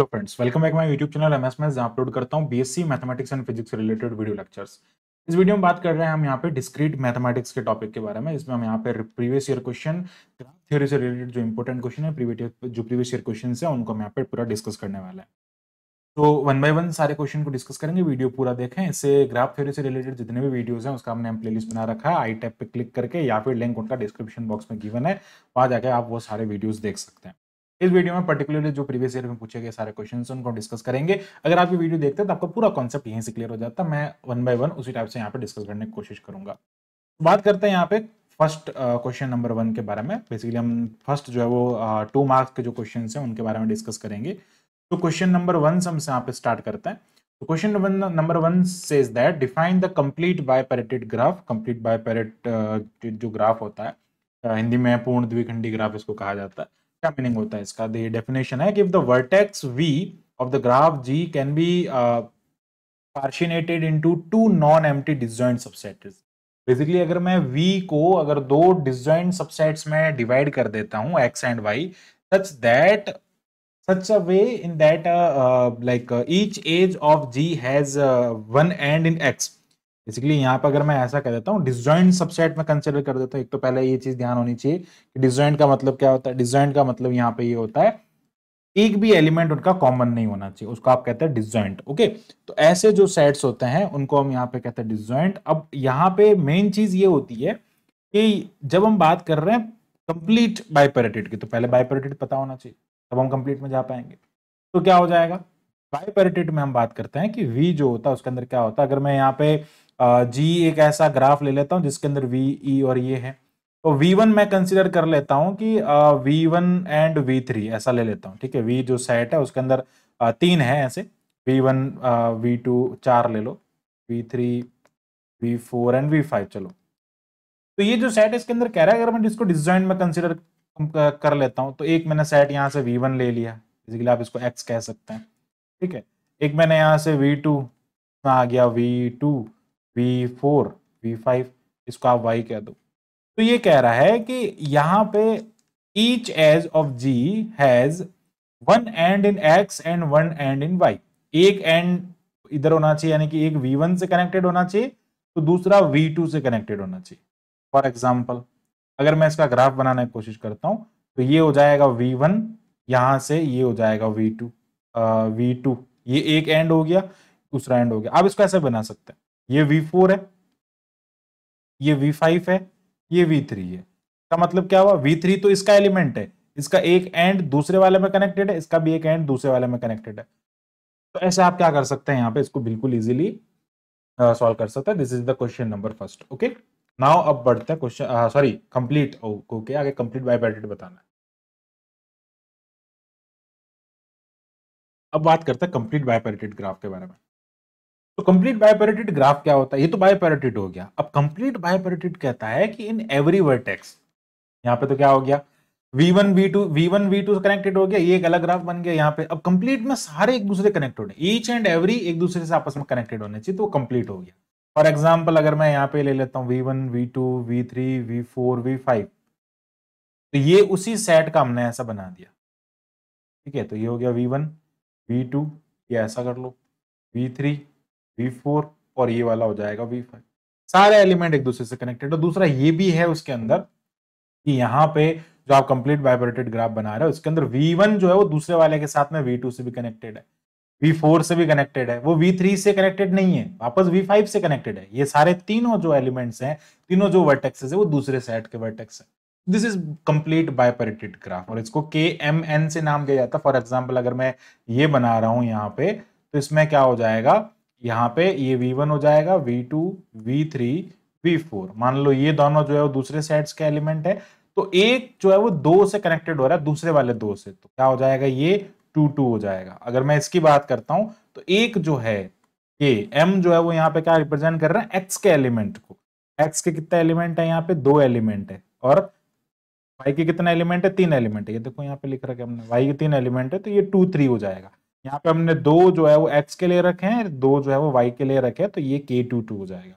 Hello friends welcome back my YouTube channel एम मैं जहाँ अपलोड करता एस BSc mathematics and physics related video lectures इस वीडियो में बात कर रहे हैं हम यहाँ पे डिस्क्रीट मैथमेटिक्स के टॉपिक के बारे में इसमें हम यहाँ पे previous year question graph theory से रिलेटेड जो इंपॉर्टेंट क्वेश्चन है जो प्रीवियस ईयर क्वेश्चन है उनको हम यहाँ पे पूरा डिस्कस करने वाला है तो वन बाय वन सारे क्वेश्चन को डिस्कस करेंगे वीडियो पूरा देखें इससे ग्राफ थ्योरी से रिलेटेड जितने भी वीडियोज हैं उसका हमने लिस्ट बना रखा है आई टैप पर क्लिक करके या फिर लिंक उनका डिस्क्रिप्शन बॉक्स में गिवन है वहाँ जाकर आप वो सारे वीडियोज़ देख सकते हैं इस वीडियो में पर्टिकुलरली जो प्रीवियस ईयर में पूछे गए सारे क्वेश्चन उनको डिस्कस करेंगे अगर आप ये वीडियो देखते हैं तो आपका पूरा कॉन्सेप्ट यहीं से क्लियर हो जाता है मैं वन बाय वन उसी टाइप से यहाँ पे डिस्कस करने की कोशिश करूंगा बात करते हैं यहाँ पे फर्स्ट क्वेश्चन नंबर वन के बारे में बेसिकली हम फर्स्ट जो है वो टू मार्क्स के जो क्वेश्चन हैं उनके बारे में डिस्कस करेंगे तो क्वेश्चन नंबर वन से हम यहाँ पे स्टार्ट करते हैं तो question number one is that define the complete bipartite graph complete bipartite जो ग्राफ होता है हिंदी में पूर्ण द्विखंडी ग्राफ इसको कहा जाता है क्या मीनिंग होता है इसका डेफिनेशन है कि if the vertex V of the graph G can be partitioned into two non empty disjoint subsets basically अगर मैं वी को अगर दो डिजॉइंट सबसेट्स में डिवाइड कर देता हूँ X and Y such that such a way in that like each edge of G has one end in X basically यहाँ पर अगर मैं ऐसा कह देता हूँ डिजॉइंट सबसेट में कंसिडर कर देता हूँ एक तो पहले ये चीज ध्यान होनी चाहिए कि डिजॉइंट का मतलब क्या होता है डिजॉइंट का मतलब यहाँ पे ये होता है एक भी एलिमेंट उनका कॉमन नहीं होना चाहिए उसको आप कहते हैं डिजॉइंट ओके तो ऐसे जो सेट्स होते हैं उनको हम यहाँ पे कहते हैं डिजॉइंट अब यहाँ पे मेन चीज ये होती है कि जब हम बात कर रहे हैं कंप्लीट बाइपेरेटेड की तो पहले बाइपेरेटेड पता होना चाहिए तब हम कंप्लीट में जा पाएंगे तो क्या हो जाएगा बाइपेरेटेड में हम बात करते हैं कि वी जो होता है उसके अंदर क्या होता है अगर मैं यहाँ पे जी एक ऐसा ग्राफ ले लेता हूँ जिसके अंदर वी ई e और ये है तो वी वन मैं कंसिडर कर लेता हूँ कि we one and V three ऐसा ले लेता हूँ ठीक है वी जो सेट है उसके अंदर तीन है ऐसे वी वन वी टू चार ले लो V three we four and V five चलो तो ये जो सेट इसके अंदर कह रहा है अगर मैं इसको डिजाइन में कंसिडर कर लेता हूँ तो एक मैंने सेट यहाँ से वी वन ले लिया इसके लिए आप इसको एक्स कह सकते हैं ठीक है एक मैंने यहाँ से वी टू आ गया V two V four we five इसको आप वाई कह दो तो ये कह रहा है कि यहाँ पे each edge of G has one end in X and one end in Y एक एंड इधर होना चाहिए यानी कि एक वी वन से कनेक्टेड होना चाहिए तो दूसरा वी टू से कनेक्टेड होना चाहिए फॉर एग्जाम्पल अगर मैं इसका ग्राफ बनाने की कोशिश करता हूँ तो ये हो जाएगा वी वन यहाँ से ये हो जाएगा वी टू वी टू ये एक एंड हो गया दूसरा एंड हो गया आप इसको ऐसे बना सकते हैं ये V4 है ये V5 है ये V3 है इसका मतलब क्या हुआ V3 तो इसका एलिमेंट है इसका एक एंड दूसरे वाले में कनेक्टेड है इसका भी एक एंड दूसरे वाले में कनेक्टेड है तो ऐसे आप क्या कर सकते हैं यहाँ पे इसको बिल्कुल इजीली सॉल्व कर सकते हैं this is the question number first okay now अब बढ़ते हैं क्वेश्चन सॉरी कंप्लीट ओके आगे कंप्लीट बाय बैटेड बताना है अब बात करते हैं कंप्लीट बायपेरेटेड ग्राफ के बारे में तो कंप्लीट बायोपेरेटेड ग्राफ क्या होता है ये तो बायोपेरेटेड हो गया अब कंप्लीट बायोपेरेटेड कहता है कि इन एवरी वर्टेक्स यहाँ पे तो क्या हो गया V1 V2 V1 V2 connected हो गया ये एक अलग ग्राफ बन गया यहाँ पे अब कंप्लीट में सारे एक दूसरे कनेक्ट हो रहे ईच एंड एवरी एक दूसरे से आपस में कनेक्टेड होने चाहिए तो वो कंप्लीट हो गया फॉर एग्जाम्पल अगर मैं यहाँ पे ले लेता हूँ V one we two we three we four we five तो ये उसी सेट का हमने ऐसा बना दिया ठीक है तो ये हो गया वी वन ये ऐसा कर लो वी वी फोर और ये वाला हो जाएगा वी फाइव सारे एलिमेंट एक दूसरे से कनेक्टेड और तो दूसरा ये भी है उसके अंदर कि यहाँ पे जो आप कंप्लीट वाइब्रेटेड ग्राफ बना रहे हो उसके अंदर V1 जो है वो दूसरे वाले के साथ में वी से भी कनेक्टेड है V4 से भी कनेक्टेड है वो V3 से कनेक्टेड नहीं है वापस V5 से कनेक्टेड है ये सारे तीनों जो एलिमेंट्स हैं तीनों जो वर्टेक्सेस है वो दूसरे सेट के वर्टेक्स है this is complete bipartite graph और इसको के एम एन से नाम दिया जाता है फॉर एग्जाम्पल अगर मैं ये बना रहा हूँ यहाँ पे तो इसमें क्या हो जाएगा यहाँ पे ये v1 हो जाएगा v2 v3 v4 मान लो ये दोनों जो है वो दूसरे सेट्स के एलिमेंट है तो एक जो है वो दो से कनेक्टेड हो रहा है दूसरे वाले दो से तो क्या हो जाएगा ये टू टू हो जाएगा अगर मैं इसकी बात करता हूँ तो एक जो है ये m जो है वो यहाँ पे क्या रिप्रेजेंट कर रहा है एक्स के एलिमेंट को एक्स के कितने एलिमेंट है यहाँ पे दो एलिमेंट है और वाई के कितने एलिमेंट है तीन एलिमेंट है ये देखो यहाँ पे लिख रहा है हमने वाई के तीन एलिमेंट है तो ये टू थ्री हो जाएगा यहाँ पे हमने दो जो है वो एक्स के लिए रखे हैं दो जो है वो वाई के लिए रखे हैं तो ये के टू टू हो जाएगा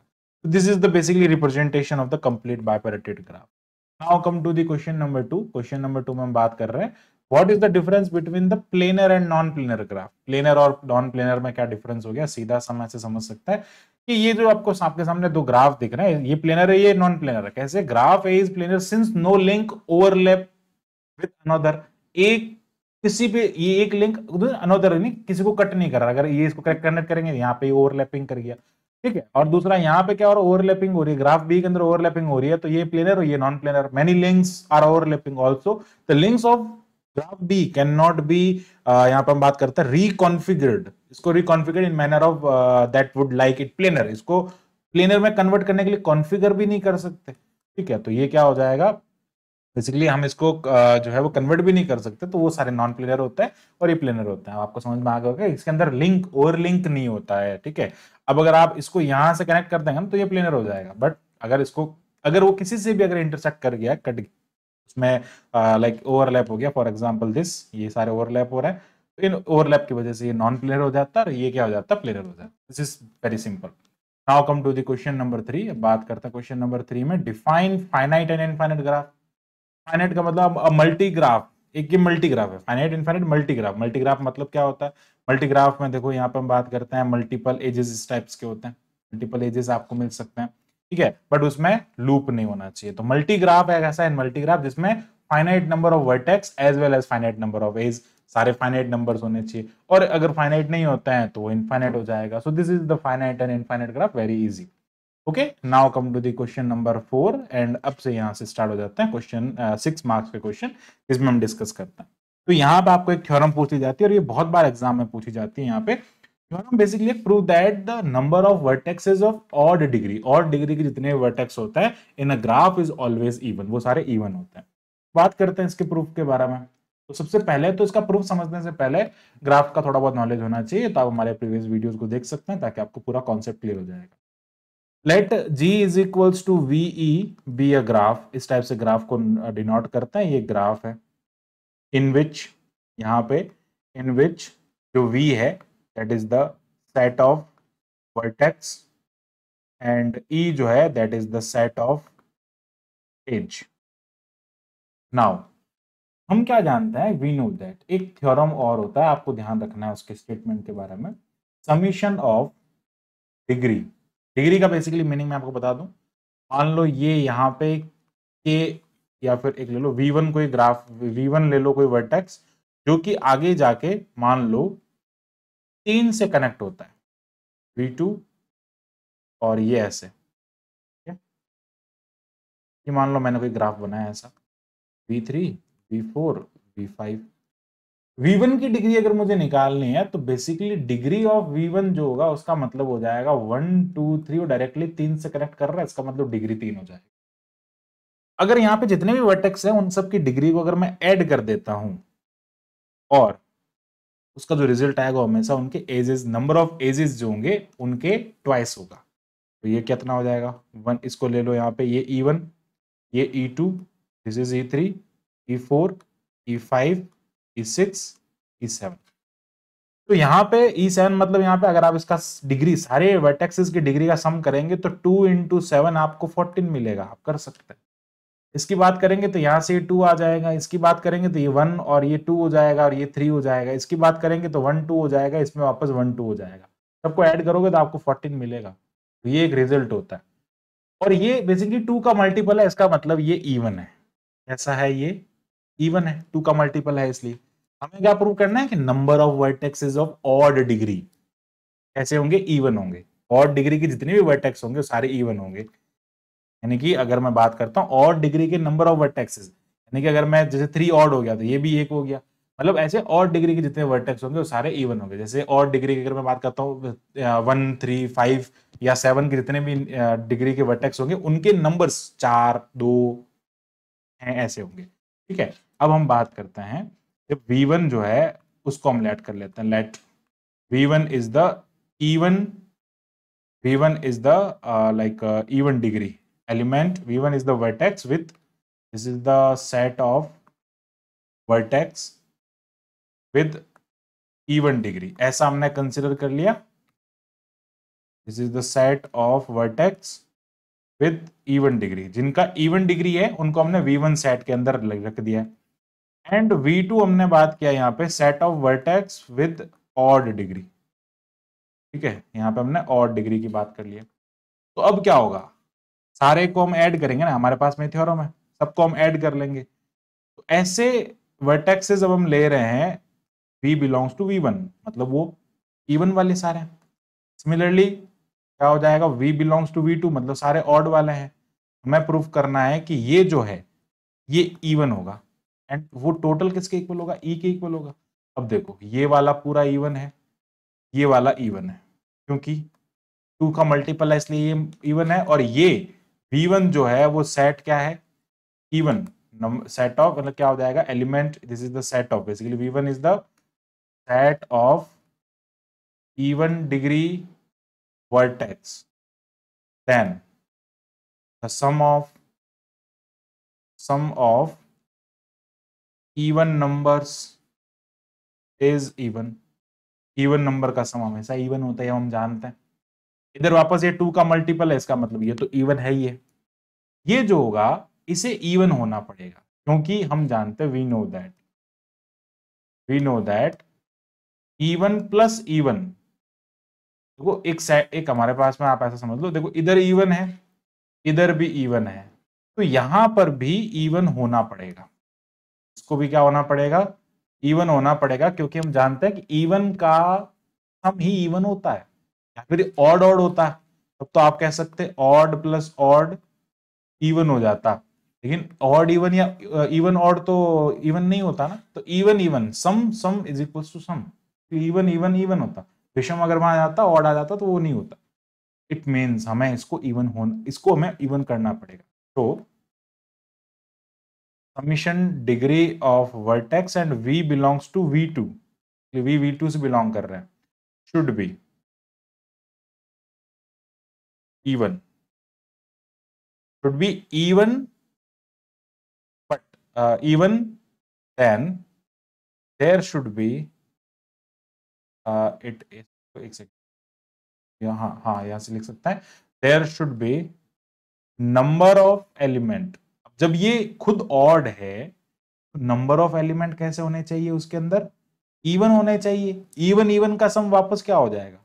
this is the basically representation of the complete bipartite graph now come to the question number two question number two में हम बात कर रहे हैं what is the difference between the planar and non planar graph planar और non planar में क्या difference हो गया सीधा समय से समझ सकता है कि ये जो आपको आपके सामने दो ग्राफ दिख रहे हैं ये प्लेनर है ये नॉन प्लेनर है कैसे graph A is planar since no link overlap with another एक किसी पे ये एक लिंक अनोदर नहीं किसी को कट नहीं कर रहा अगर ये इसको कनेक्ट करेंगे तो यहाँ पे ओवरलैपिंग कर गया ठीक है और दूसरा यहाँ पे क्या और ओवरलैपिंग हो रही है ग्राफ बी के अंदर ओवरलैपिंग हो रही है तो ये प्लेनर और ये non planar many links are overlapping also the links of graph be can not be यहाँ पर हम बात करते हैं रिकॉन्फिगर्ड इसको reconfigured in manner of that would like it planar इसको प्लेनर में कन्वर्ट करने के लिए कॉन्फिगर भी नहीं कर सकते ठीक है तो ये क्या हो जाएगा बेसिकली हम इसको जो है वो कन्वर्ट भी नहीं कर सकते तो वो सारे नॉन प्लेनर होते हैं और ये प्लेनर होते हैं आपको समझ में आ गया इसके अंदर लिंक ओवर लिंक नहीं होता है ठीक है अब अगर आप इसको यहाँ से कनेक्ट कर देंगे ना तो ये प्लेनर हो जाएगा बट अगर इसको अगर वो किसी से भी अगर इंटरसेक्ट कर गया कट गया उसमें लाइक ओवरलैप हो गया फॉर एग्जाम्पल दिस ये सारे ओवरलैप हो रहे हैं तो इन ओवरलैप की वजह से ये नॉन प्लेयर हो जाता है और ये क्या हो जाता है प्लेयर हो जाता है this is very simple now come to the question number three बात करता क्वेश्चन नंबर थ्री में define finite and infinite graph finite का मतलब मल्टीग्राफ एक ये मल्टीग्राफ है फाइनाइट इनफाइनाइट मल्टीग्राफ मल्टीग्राफ मतलब क्या होता है मल्टीग्राफ में देखो यहाँ पे हम बात करते हैं मल्टीपल एजेस इस टाइप्स के होते हैं मल्टीपल एजेस आपको मिल सकते हैं ठीक है बट उसमें लूप नहीं होना चाहिए तो मल्टीग्राफ एक ऐसा है मल्टीग्राफ जिसमें finite number of vertex as well as finite number of edge सारे फाइनाइट नंबर होने चाहिए और अगर फाइनाइट नहीं होते हैं तो वो इनफाइनाइट हो जाएगा so this is the finite and infinite graph very easy okay now come to the question number four and अब से यहाँ से स्टार्ट हो जाता है क्वेश्चन सिक्स मार्क्स के क्वेश्चन इसमें हम डिस्कस करते हैं तो यहाँ पे आपको एक थ्योरम पूछी जाती है और ये बहुत बार एग्जाम में पूछी जाती है यहाँ पे theorem basically prove that the number of vertex of odd degree odd degree के जितने वर्टेक्स होते हैं in a graph is always even वो सारे इवन होते हैं बात करते हैं इसके प्रूफ के बारे में तो सबसे पहले तो इसका प्रूफ समझने से पहले ग्राफ का थोड़ा बहुत नॉलेज होना चाहिए तो आप हमारे प्रीवियस वीडियोज को देख सकते हैं ताकि आपको पूरा कॉन्सेप्ट क्लियर हो जाएगा let G is equals to V E be a graph इस टाइप से ग्राफ को डिनोट uh, करते हैं ये ग्राफ है इन विच यहाँ पे इन विच जो वी है that is the set of vertex and E जो है that is the set of edge now हम क्या जानते हैं वी नो दैट एक थ्योरम और होता है आपको ध्यान रखना है उसके स्टेटमेंट के बारे में समीशन ऑफ डिग्री डिग्री का बेसिकली मीनिंग मैं आपको बता दूं मान लो ये यहाँ पे के या फिर एक ले लो वी वन कोई ग्राफ वी वन ले लो कोई वर्टेक्स जो कि आगे जाके मान लो तीन से कनेक्ट होता है वी टू और ये ऐसे ठीक ये मान लो मैंने कोई ग्राफ बनाया ऐसा V three we four we five V1 की डिग्री अगर मुझे निकालनी है तो बेसिकली डिग्री ऑफ V1 जो होगा उसका मतलब हो जाएगा वन टू थ्री और डायरेक्टली तीन से कनेक्ट कर रहा है इसका मतलब डिग्री तीन हो जाएगी अगर यहाँ पे जितने भी वर्टेक्स हैं उन सब की डिग्री को अगर मैं ऐड कर देता हूं और उसका जो रिजल्ट आएगा हमेशा उनके एजेस नंबर ऑफ एजेस जो होंगे उनके ट्वाइस होगा तो ये कितना हो जाएगा वन इसको ले लो यहाँ पे ये ई e वन ये E two this is E three E four E five E six E seven तो यहाँ पे ई e सेवन मतलब यहाँ पे अगर आप इसका डिग्री सारे वर्टेक्सिस की डिग्री का सम करेंगे तो टू इंटू सेवन आपको फोर्टीन मिलेगा आप कर सकते हैं इसकी बात करेंगे तो यहाँ से ये टू आ जाएगा इसकी बात करेंगे तो ये वन और ये टू हो जाएगा और ये थ्री हो जाएगा इसकी बात करेंगे तो वन टू हो जाएगा इसमें वापस वन टू हो जाएगा सबको ऐड करोगे तो आपको फोर्टीन मिलेगा तो ये एक रिजल्ट होता है और ये बेसिकली टू का मल्टीपल है इसका मतलब ये ईवन है ऐसा है ये इवन है टू का मल्टीपल है इसलिए हमें क्या प्रूव करना है कि number of vertex is of odd degree कैसे होंगे इवन होंगे ऑड डिग्री के जितने भी वर्टेक्स होंगे सारे इवन होंगे यानी कि अगर मैं बात करता हूँ ऑड डिग्री के नंबर ऑफ वर्टेक्सेस यानी कि अगर मैं जैसे थ्री ऑड हो गया तो ये भी एक हो गया मतलब ऐसे ऑड डिग्री के जितने वर्टेक्स होंगे वो सारे इवन होंगे जैसे ऑड डिग्री की अगर मैं बात करता हूँ वन थ्री फाइव या सेवन के जितने भी डिग्री के वर्टेक्स होंगे उनके नंबर्स चार दो हैं ऐसे होंगे ठीक है अब हम बात करते हैं जब v1 जो है उसको हम लेट कर लेते हैं let v1 is the even one is the like even degree element v1 is the vertex with this is the set of vertex with even degree ऐसा हमने कंसिडर कर लिया this is the set of vertex with even degree जिनका even degree है उनको हमने we one set के अंदर रख दिया एंड वी टू हमने बात किया यहाँ पे set of vertex with odd degree ठीक है यहाँ पे हमने ऑड डिग्री की बात कर लिया तो अब क्या होगा सारे को हम ऐड करेंगे ना हमारे पास में थ्योरम है सबको हम ऐड कर लेंगे तो ऐसे वर्टेक्स जब हम ले रहे हैं V belongs to V one मतलब वो इवन e वाले सारे सिमिलरली क्या हो जाएगा V belongs to V two मतलब सारे ऑड वाले हैं हमें प्रूफ करना है कि ये जो है ये इवन होगा एंड वो टोटल किसके इक्वल होगा e के इक्वल होगा अब देखो ये वाला पूरा इवन है ये वाला इवन है क्योंकि टू का मल्टीपल है इसलिए ये इवन है और ये वी जो है वो सेट क्या है इवन सेट ऑफ मतलब क्या हो जाएगा element this is the set of basically V is the set of even degree vertex then the sum of sum of even numbers is even even number का सम हमेशा even होता है हम जानते हैं इधर वापस ये टू का मल्टीपल है इसका मतलब ये तो इवन है ही है ये जो होगा इसे इवन होना पड़ेगा क्योंकि हम जानते हैं we know that we know that even plus even देखो एक एक हमारे पास में आप ऐसा समझ लो देखो इधर इवन है इधर भी इवन है तो यहां पर भी इवन होना पड़ेगा इसको भी क्या होना पड़ेगा इवन होना पड़ेगा क्योंकि हम जानते हैं कि इवन का हम ही इवन होता है या फिर ऑड ऑड होता है तब तो आप कह सकते ऑड प्लस ऑड इवन हो जाता लेकिन ऑड इवन या इवन ऑड तो इवन नहीं होता ना तो even even sum sum is equals to sum even even even होता विषम अगर वहां जाता ऑड आ जाता तो वो नहीं होता इट मीन्स हमें इसको इवन होना इसको हमें इवन करना पड़ेगा तो summation degree of vertex and V belongs to V two V V two से बिलोंग कर रहे हैं should be even should be even but even then there should be it is तो एक सेकेंड यहाँ हाँ यहाँ से लिख सकते हैं there should be number of element जब ये खुद ऑड है नंबर ऑफ एलिमेंट कैसे होने चाहिए उसके अंदर इवन होने चाहिए इवन इवन का सम वापस क्या हो जाएगा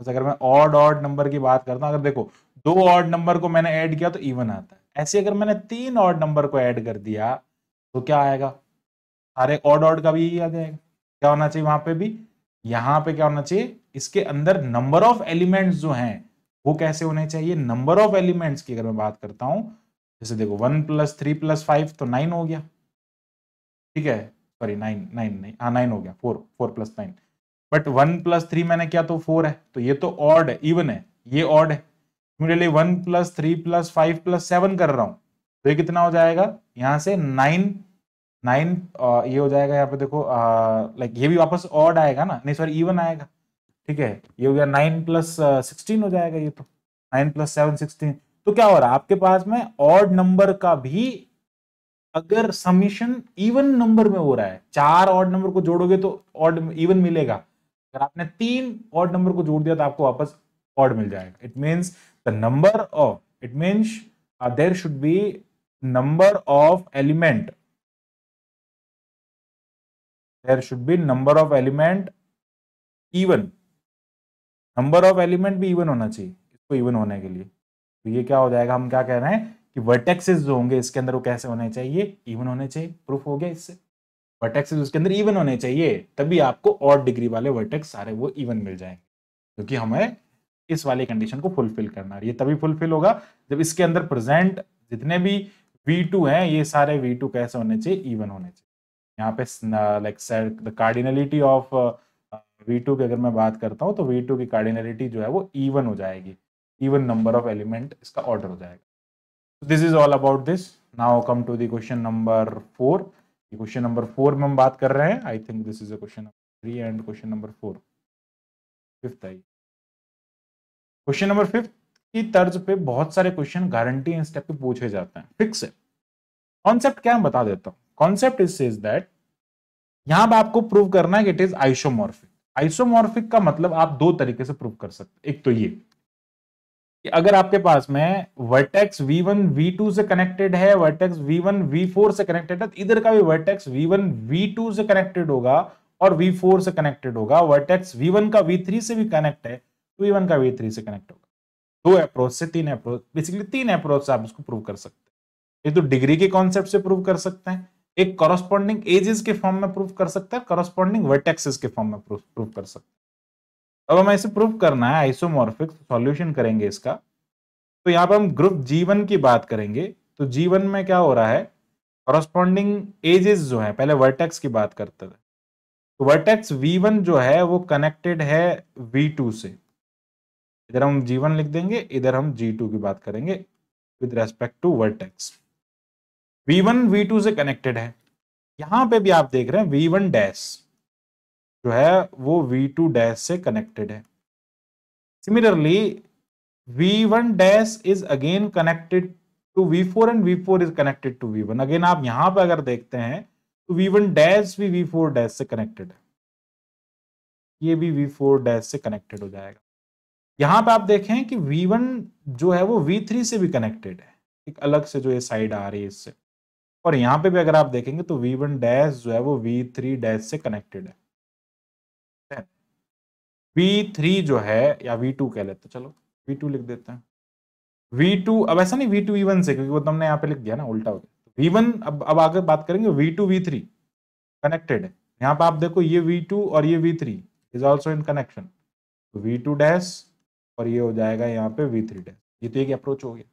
बस अगर मैं ऑड ऑड नंबर की बात करता हूं अगर देखो दो ऑड नंबर को मैंने ऐड किया तो इवन आता है ऐसे अगर मैंने तीन ऑड नंबर को ऐड कर दिया तो क्या आएगा सारे ऑड ऑड का भी यही आ जाएगा क्या होना चाहिए वहां पे भी यहां पे क्या होना चाहिए इसके अंदर नंबर ऑफ एलिमेंट्स जो हैं वो कैसे होने चाहिए नंबर ऑफ एलिमेंट्स की अगर मैं बात करता हूं जैसे देखो one plus three plus five तो नाइन हो गया ठीक है सॉरी नाइन नाइन नहीं हाँ नाइन हो गया four four plus nine but one plus three मैंने किया तो फोर है तो ये तो ऑड है इवन है ये ऑड है immediately one plus three plus five plus seven कर रहा हूं तो ये कितना हो जाएगा यहां से नाइन नाइन ये हो जाएगा यहाँ पे देखो लाइक ये भी वापस ऑड आएगा ना नहीं सॉरी इवन आएगा ठीक है ये हो गया नाइन प्लस सिक्सटीन हो जाएगा ये तो नाइन प्लस सेवन सिक्सटीन तो क्या हो रहा है आपके पास में ऑड नंबर का भी अगर समीशन इवन नंबर में हो रहा है चार ऑड नंबर को जोड़ोगे तो ऑड इवन मिलेगा अगर आपने तीन ऑड नंबर को जोड़ दिया तो आपको वापस ऑड मिल जाएगा it means the number of it means there should be number of element there should be number of element even number of element भी इवन होना चाहिए इसको इवन होने के लिए तो ये क्या हो जाएगा हम क्या कह रहे हैं कि वर्टेक्सेस जो होंगे इसके अंदर वो कैसे होने चाहिए इवन होने चाहिए प्रूफ हो गया इससे वर्टेक्सेस उसके अंदर इवन होने चाहिए तभी आपको और डिग्री वाले वर्टेक्स सारे वो इवन मिल जाएंगे क्योंकि तो हमें इस वाले कंडीशन को फुलफिल करना है ये तभी फुलफिल होगा जब इसके अंदर प्रेजेंट जितने भी वी टू हैं ये सारे वी टू कैसे होने चाहिए इवन होने चाहिए यहाँ पे like the cardinality of V two की अगर मैं बात करता हूँ तो वी टू की कार्डिनलिटी जो है वो इवन हो जाएगी इवन नंबर ऑफ एलिमेंट इसका ऑर्डर हो जाएगा this is all about this now come to question number four question number four में हम बात कर रहे हैं I think this is a question three and question number four fifth I question number fifth की तर्ज पे बहुत सारे क्वेश्चन गारंटी इन स्टेप पे पूछे जाते हैं फिक्स है कॉन्सेप्ट क्या मैं बता देता हूँ कॉन्सेप्ट इज सेज दैट यहां पर आपको प्रूव करना है कि इट इज आइसोमॉर्फिक आइसोमॉर्फिक का मतलब आप दो तरीके से प्रूव कर सकते एक तो ये कि अगर आपके पास में वर्टेक्स v1 v2 से कनेक्टेड है वर्टेक्स v1 v4 से कनेक्टेड है तो इधर का भी वर्टेक्स v1 v2 से कनेक्टेड होगा और v4 से कनेक्टेड होगा वर्टेक्स v1 का v3 से भी कनेक्ट है तो v1 का v3 से कनेक्ट होगा दो अप्रोच से तीन अप्रोच बेसिकली तीन अप्रोच से आप इसको प्रूव कर सकते हैं ये तो डिग्री के कॉन्सेप्ट से प्रूव कर सकते हैं एक कॉरस्पॉन्डिंग एजेस के फॉर्म में प्रूफ कर सकता है कॉरस्पॉन्डिंग वर्टेक्सेस के फॉर्म में प्रूफ प्रूफ कर सकता है अब हमें इसे प्रूफ करना है आइसोमॉर्फिक सॉल्यूशन करेंगे इसका तो यहाँ पर हम ग्रुप जीवन की बात करेंगे तो जीवन में क्या हो रहा है कॉरस्पॉन्डिंग एजेस जो है पहले वर्टेक्स की बात करते थे तो वर्टेक्स V1 जो है वो कनेक्टेड है V2 से इधर हम G1 लिख देंगे इधर हम G2 की बात करेंगे with respect to vertex V1 V2 से कनेक्टेड है यहां पे भी आप देख रहे हैं V1 डैश जो है वो V2 डैश से कनेक्टेड है similarly V1 dash is again connected to V4 and four is connected to V one again आप यहां पे अगर देखते हैं तो V1 डैश भी वी फोर डैश से कनेक्टेड है ये भी V4 डैश से कनेक्टेड हो जाएगा यहां पे आप देखें कि V1 जो है वो V3 से भी कनेक्टेड है एक अलग से जो ये साइड आ रही है इससे और यहां पे भी अगर आप देखेंगे तो वी वन डैश जो है वो वी थ्री डैश से कनेक्टेड है वी थ्री जो है या वी टू कह लेते चलो वी टू लिख देते हैं वी टू अब ऐसा नहीं वी टू वी वन से क्योंकि वो तो हमने यहाँ पे लिख दिया ना उल्टा हो गया वी वन अब अब आगे बात करेंगे V two we three connected है यहाँ पे आप देखो ये वी टू और ये V three is also in connection V two dash और ये हो जाएगा यहाँ पे वी थ्री डैश ये तो एक अप्रोच हो गया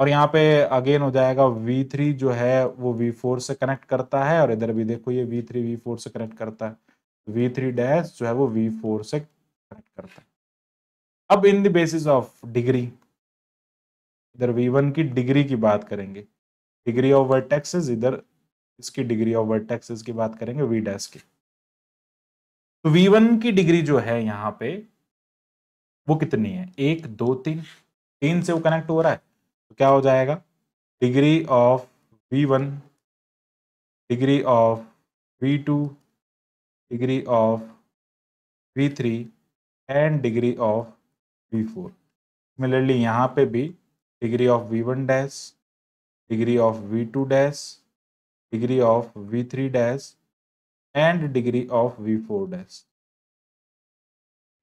और यहाँ पे अगेन हो जाएगा V3 जो है वो V4 से कनेक्ट करता है और इधर भी देखो ये V3 V4 से कनेक्ट करता है V3 डैश जो है वो V4 से कनेक्ट करता है अब in the basis of degree इधर V1 की डिग्री की बात करेंगे डिग्री ऑफ वर्टेक्सेस इधर इसकी डिग्री ऑफ वर्टेक्सेस की बात करेंगे V डैश की तो V1 की डिग्री जो है यहाँ पे वो कितनी है एक दो तीन तीन से वो कनेक्ट हो रहा है तो क्या हो जाएगा degree of V one degree of V two degree of V three and degree of V four similarly यहाँ पे भी degree of V one dash degree of V two dash degree of V three dash and degree of V four dash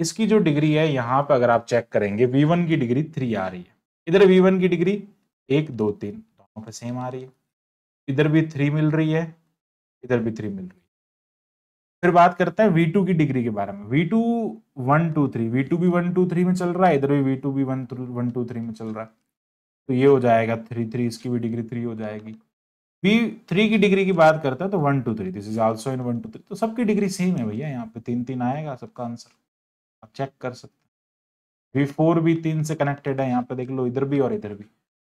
इसकी जो degree है यहाँ पे अगर आप चेक करेंगे वी वन की डिग्री थ्री आ रही है इधर वी वन की डिग्री एक दो तीन दोनों पे सेम आ रही है इधर भी थ्री मिल रही है इधर भी थ्री मिल रही है फिर बात करते हैं वी टू की डिग्री के बारे में V two one two three V two भी वन टू थ्री में चल रहा है इधर भी वी टू भी वन वन टू थ्री में चल रहा है तो ये हो जाएगा थ्री थ्री इसकी भी डिग्री थ्री हो जाएगी वी थ्री की डिग्री की बात करते हैं तो one two three this is also in one two three तो सबकी डिग्री सेम है भैया यहाँ पे तीन तीन आएगा सबका आंसर आप चेक कर सकते वी फोर भी तीन से कनेक्टेड है यहाँ पे देख लो इधर भी और इधर भी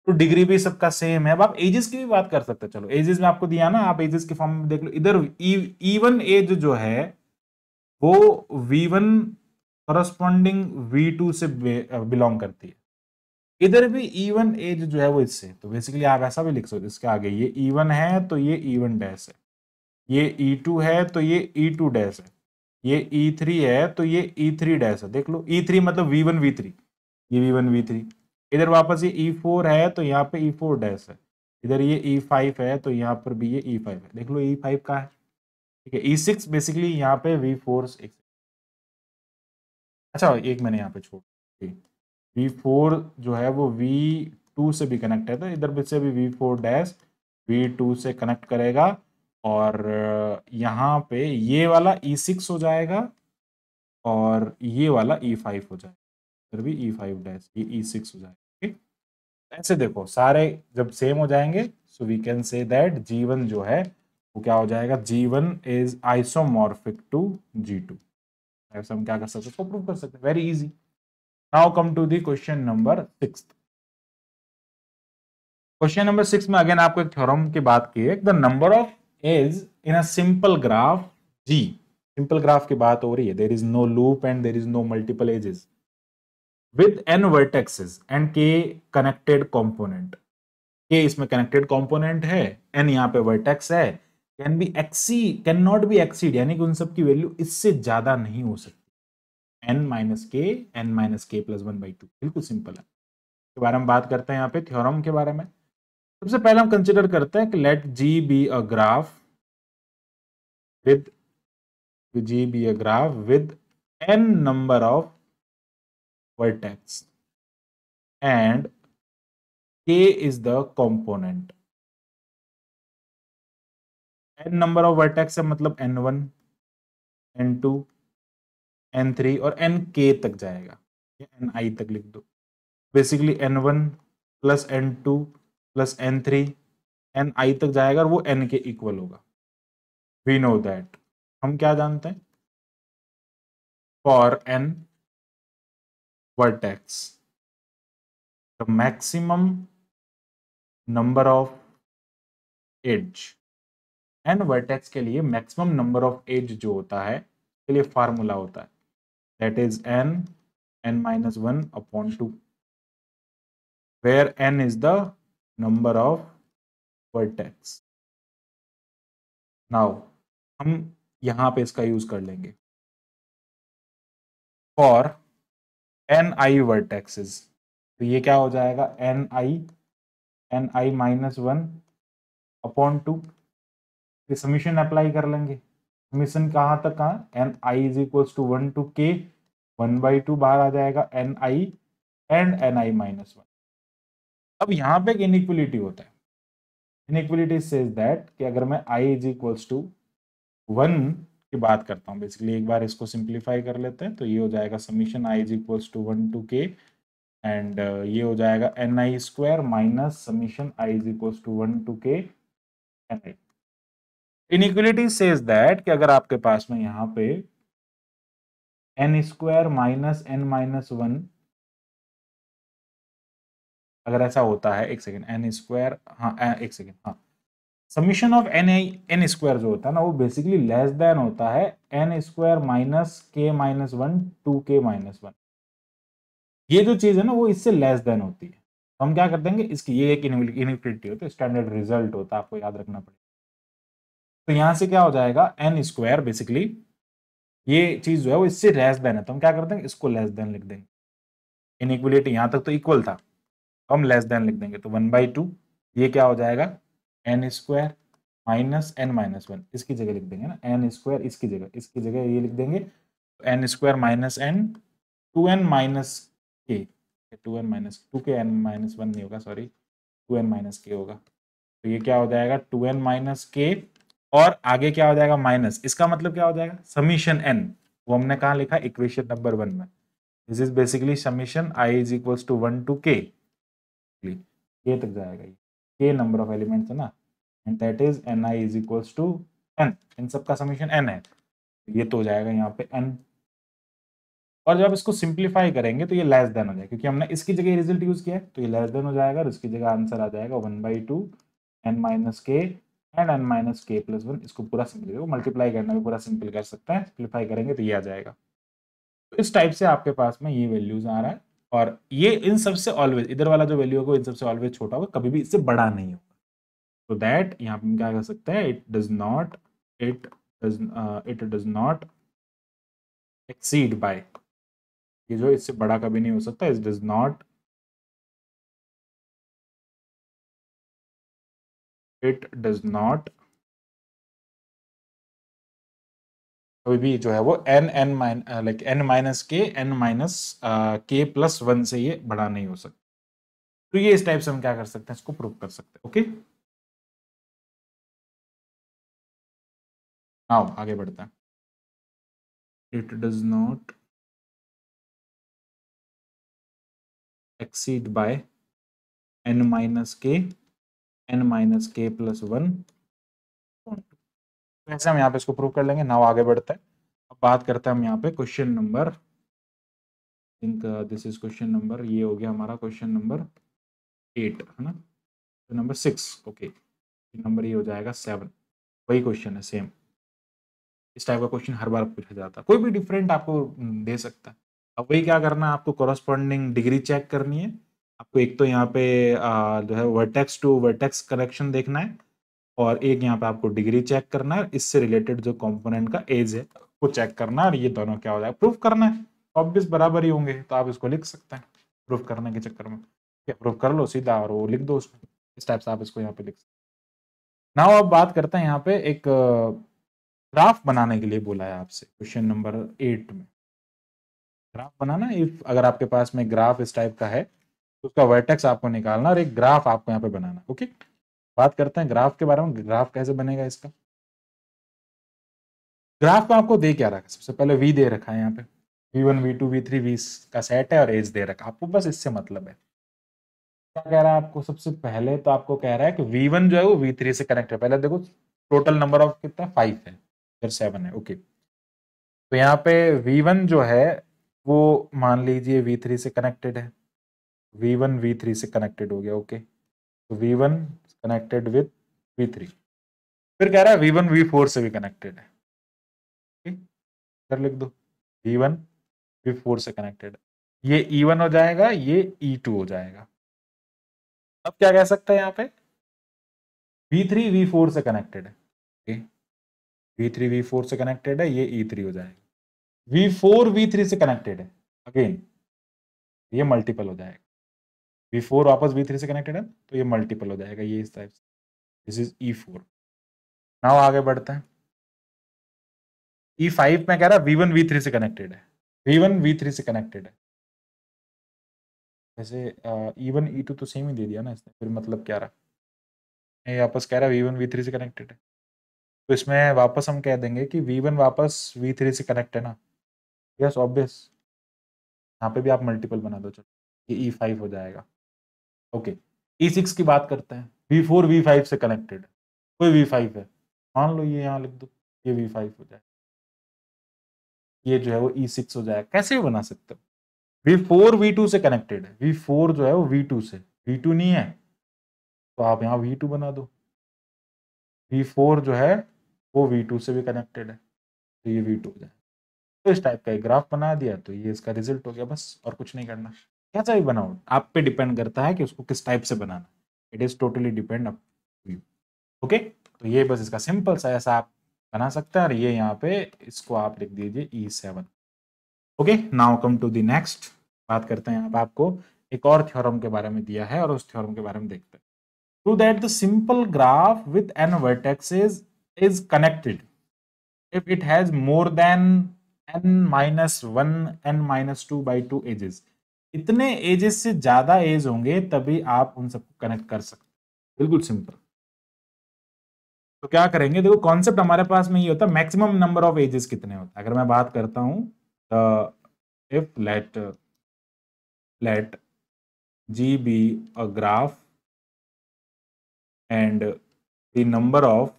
तो डिग्री भी सबका सेम है अब आप एजेस की भी बात कर सकते हो चलो एजेस में आपको दिया ना आप एजेस के फॉर्म में देख लो इधर इवन e, एज e जो है वो V one corresponding V two से बिलोंग करती है इधर भी इवन e एज जो है वो इससे तो बेसिकली आप ऐसा भी लिख सकते इसके आगे ये इवन है तो ये इवन डैश है ये ई टू है तो ये ई टू डैश है ये E3 है तो ये E3 डैश है देख लो E3 मतलब V1 V3 ये V1 V3 इधर वापस ये E4 है तो यहाँ पे E4 डैश है इधर ये E5 है तो यहाँ पर भी ये E5 है देख लो E5 का है ठीक है E6 बेसिकली यहाँ पे V4 अच्छा एक मैंने यहाँ पे छोड़ V4 जो है वो V2 से भी कनेक्ट है तो इधर से भी V4 डैश V2 से कनेक्ट करेगा और यहाँ पे ये वाला ई e सिक्स हो जाएगा और ये वाला ई e फाइव हो जाएगा फिर भी ई फाइव डैश ये ई e सिक्स हो जाएगा ठीक ऐसे देखो सारे जब सेम हो जाएंगे so we can say that जीवन जो है वो क्या हो जाएगा one is isomorphic to G two ऐसे हम क्या कर सकते हैं उसको प्रूव कर सकते very easy now come to the question number six question number six में अगेन आपको एक थ्योरम की बात की है the number of is in a simple graph G. Simple graph की बात हो रही है there is no loop and there is no multiple edges with n vertexes and k connected component के इसमें कनेक्टेड कंपोनेंट है एन यहाँ पे वर्टेक्स है can be exceed can not be exceed यानी कि उन सब की वैल्यू इससे ज्यादा नहीं हो सकती n minus k n minus k plus one by two बिल्कुल सिंपल है के बारे में बात करते हैं यहाँ पे थ्योरम के बारे में सबसे पहले हम कंसिडर करते हैं कि let G be a graph with G be a graph with n number of vertex and k is the component n number of vertex है मतलब टू एन थ्री और के तक जाएगा एन आई तक लिख दो basically n one plus n two plus n three n i तक जाएगा और वो एन के इक्वल होगा वी नो दैट हम क्या जानते हैं for n vertex the maximum number of edge n vertex के लिए मैक्सिमम नंबर ऑफ एज जो होता है के लिए फार्मूला होता है that is n n minus one upon two where n is the number of vertex now हम यहां पे इसका यूज कर लेंगे फॉर एन आई वर्टेक्सेस तो ये क्या हो जाएगा n i n i minus one upon two summation apply कर लेंगे समीशन कहाँ तक कहाँ n i is equals to one to k one by two बाहर आ जाएगा n i and n i minus one अब यहां पे एक इनिक्वलिटी होता है इनिक्वलिटी सेज दैट कि अगर मैं i is equals to one की बात करता हूँ बेसिकली एक बार इसको सिंप्लीफाई कर लेते हैं तो ये हो जाएगा summation i is equals to one to k and ये हो जाएगा n i square minus summation i is equals to one to k n i inequality says that कि अगर आपके पास में यहाँ पे n square minus n minus one अगर ऐसा होता है एक सेकेंड एन स्क्वायर हाँ एक सेकेंड हाँ summation of n i n square जो होता है ना वो बेसिकली लेस देन होता है n square minus k minus one to k minus one ये जो चीज़ है ना वो इससे लेस देन होती है तो हम क्या कर देंगे इसकी ये एक इनिक्विटी होती है स्टैंडर्ड रिजल्ट होता है आपको याद रखना पड़ेगा तो यहाँ से क्या हो जाएगा एन स्क्वायर बेसिकली ये चीज़ जो है वो इससे लेस देन है तो हम क्या कर देंगे इसको लेस देन लिख देंगे इनिक्विलिटी यहाँ तक तो इक्वल था हम लेस देन लिख देंगे तो वन बाई टू ये क्या हो जाएगा n square minus n minus one इसकी जगह लिख देंगे ना एन स्क्वायर इसकी जगह इसकी जगह ये लिख देंगे n square minus n two n minus k two n minus two k n minus one नहीं होगा सॉरी टू एन माइनस के होगा तो ये क्या हो जाएगा टू एन माइनस के और आगे क्या हो जाएगा माइनस इसका मतलब क्या हो जाएगा समीशन एन वो हमने कहा लिखा इक्वेशन नंबर वन में this is basically summation i is equals to one to k के तक जाएगा ये के नंबर ऑफ एलिमेंट्स है ना and that is n i is equals to n इन सब का समीशन एन है ये तो हो जाएगा यहाँ पे एन और जब इसको सिंप्लीफाई करेंगे तो ये लेस देन हो जाएगा क्योंकि हमने इसकी जगह रिजल्ट यूज किया है तो ये लेस देन हो जाएगा और इसकी जगह आंसर आ जाएगा one by two n minus k and n minus k plus one इसको पूरा सिंपल मल्टीप्लाई करना भी पूरा सिंपल कर सकते हैं सिंप्लीफाई करेंगे तो ये आ जाएगा तो इस टाइप से आपके पास में ये वैल्यूज आ रहा है और ये इन सबसे ऑलवेज इधर वाला जो वैल्यू होगा इन सबसे ऑलवेज छोटा होगा कभी भी इससे बड़ा नहीं होगा तो दैट यहाँ पे हम क्या कर सकते हैं it does not it does it does not exceed by ये जो इससे बड़ा कभी नहीं हो सकता it does not it does not कभी भी जो है वो n n mine like n minus k n minus k plus one से ये बड़ा नहीं हो सकता तो ये इस टाइप से हम क्या कर सकते हैं इसको प्रूव कर सकते हैं ओके आओ आगे बढ़ते हैं it does not exceed by n minus k n minus k plus one तो ऐसे हम यहाँ पे इसको प्रूव कर लेंगे नाव आगे बढ़ते हैं अब बात करते हैं हम यहाँ पे question number think this is question number ये हो गया हमारा क्वेश्चन नंबर एट है ना तो नंबर सिक्स ओके नंबर ये हो जाएगा सेवन वही क्वेश्चन है सेम इस टाइप का क्वेश्चन हर बार पूछा जाता है कोई भी डिफरेंट आपको हम्म, दे सकता है अब वही क्या करना है आपको कॉरस्पॉन्डिंग डिग्री चेक करनी है आपको एक तो यहाँ पे uh, जो है वर्टेक्स टू वर्टेक्स कनेक्शन देखना है और एक यहाँ पे आपको डिग्री चेक करना है इससे रिलेटेड जो कंपोनेंट का एज है वो चेक करना है और ये दोनों क्या हो जाएगा प्रूफ करना है ऑब्वियस बराबर ही होंगे तो आप इसको लिख सकते हैं प्रूफ करने के चक्कर में प्रूफ कर लो सीधा और वो लिख दो उसमें इस टाइप से आप इसको यहाँ पे लिख सकते ना अब बात करते हैं यहाँ पे एक ग्राफ बनाने के लिए बोला है आपसे क्वेश्चन नंबर एट में ग्राफ बनाना इफ अगर आपके पास में ग्राफ इस टाइप का है तो उसका वर्टेक्स आपको निकालना और एक ग्राफ आपको यहाँ पे बनाना ओके बात करते हैं ग्राफ के बारे में ग्राफ कैसे बनेगा इसका ग्राफ में आपको दे क्या रखा सबसे पहले वी दे रखा है यहाँ पे v one we two we three v का सेट है और एज दे रखा आपको बस इससे मतलब है क्या कह रहा है आपको सबसे पहले तो आपको कह रहा है कि वी वन जो है वो वी थ्री से कनेक्ट है पहले देखो टोटल नंबर ऑफ कितना फाइव है फिर सेवन है ओके तो यहाँ पे वी वन जो है वो मान लीजिए वी थ्री से कनेक्टेड है वी वन वी थ्री से कनेक्टेड हो गया ओके तो v one connected with v three फिर कह रहा है वी वन वी फोर से भी कनेक्टेड है ठीक लिख दो वी वन वी फोर से कनेक्टेड है ये ई e वन हो जाएगा ये ई e टू हो जाएगा अब क्या कह सकते हैं यहाँ पे वी थ्री वी फोर से कनेक्टेड है ठीक वी थ्री वी फोर से कनेक्टेड है ये ई e थ्री हो जाएगा वी फोर वी थ्री से कनेक्टेड है अगेन ये मल्टीपल हो जाएगा वी फोर वापस वी थ्री से कनेक्टेड है तो ये मल्टीपल हो जाएगा ये इस टाइप से this is e four now आगे बढ़ते हैं ई फाइव में कह रहा वी वन वी थ्री से कनेक्टेड है वी वन वी थ्री से कनेक्टेड है वैसे ई वन ई टू तो सेम ही दे दिया ना इसने फिर मतलब क्या रहा ये वापस कह रहा वी वन वी थ्री से कनेक्टेड है तो इसमें वापस हम कह देंगे कि वी वन वापस वी थ्री से कनेक्ट है ना यस ऑब्वियस यहाँ पे भी आप मल्टीपल बना दो चलो ये ई e फाइव हो जाएगा ओके ई सिक्स की बात करते हैं वी फोर वी फाइव से कनेक्टेड कोई वी फाइव है मान लो ये यहाँ लिख दो ये वी फाइव हो जाए ये जो है वो ई e सिक्स हो जाए कैसे बना सकते हो वी फोर वी टू से कनेक्टेड है वी फोर जो है वो वी टू से वी टू नहीं है तो आप यहाँ वी टू बना दो वी फोर जो है वो वी टू से भी कनेक्टेड है तो ये वी टू हो जाए तो इस टाइप का एक ग्राफ बना दिया तो ये इसका रिजल्ट हो गया बस और कुछ नहीं करना कैसा भी बनाओ आप पे डिपेंड करता है कि उसको किस टाइप से बनाना it is totally depend up you okay तो ये बस इसका सिंपल सा ऐसा आप बना सकते हैं और ये यहाँ पे इसको आप लिख दीजिए e seven okay now come to the next बात करते हैं अब आपको एक और थ्योरम के बारे में दिया है और उस थ्योरम के बारे में देखते हैं to that the simple graph with n vertex is is connected if it has more than n minus one n minus two by two edges इतने एजेस से ज्यादा एज होंगे तभी आप उन सबको कनेक्ट कर सकते बिल्कुल सिंपल तो क्या करेंगे देखो कॉन्सेप्ट हमारे पास में ये होता है मैक्सिमम नंबर ऑफ एजेस कितने होते हैं अगर मैं बात करता हूं तो if let let G be a graph and the number of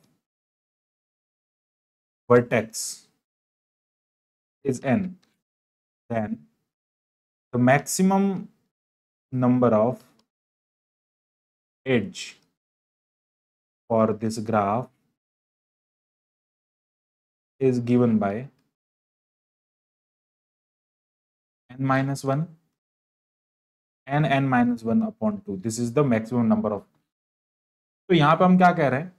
vertex is n then the maximum number of edge for this graph is given by n minus 1 and n minus 1 upon 2 this is the maximum number of तो यहाँ पे हम क्या कह रहे हैं